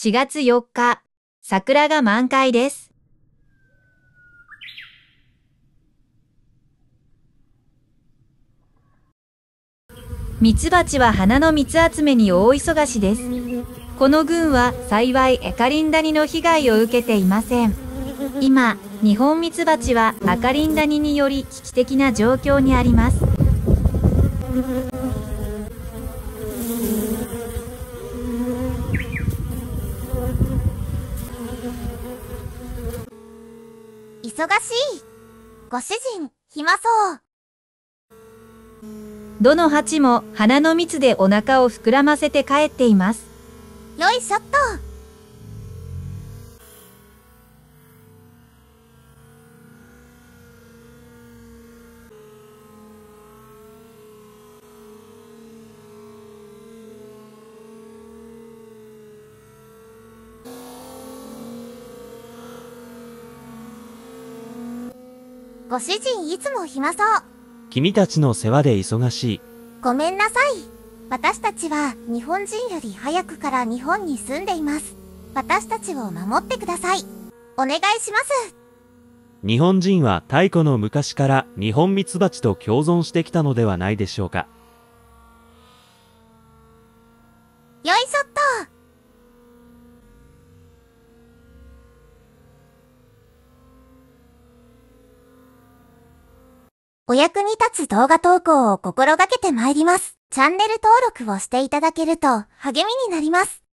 4月4日、桜が満開です。ミツバチは花の蜜集めに大忙しです。この群は幸いエカリンダニの被害を受けていません。今、日本ミツバチはアカリンダニにより危機的な状況にあります。忙しい。ご主人、暇そう。どの蜂も花の蜜でお腹を膨らませて帰っています。よいしょっと。ご主人いつも暇そう。君たちの世話で忙しい。ごめんなさい。私たちは日本人より早くから日本に住んでいます。私たちを守ってください。お願いします。日本人は太古の昔から日本ミツバチと共存してきたのではないでしょうか。よいしょお役に立つ動画投稿を心がけてまいります。チャンネル登録をしていただけると励みになります。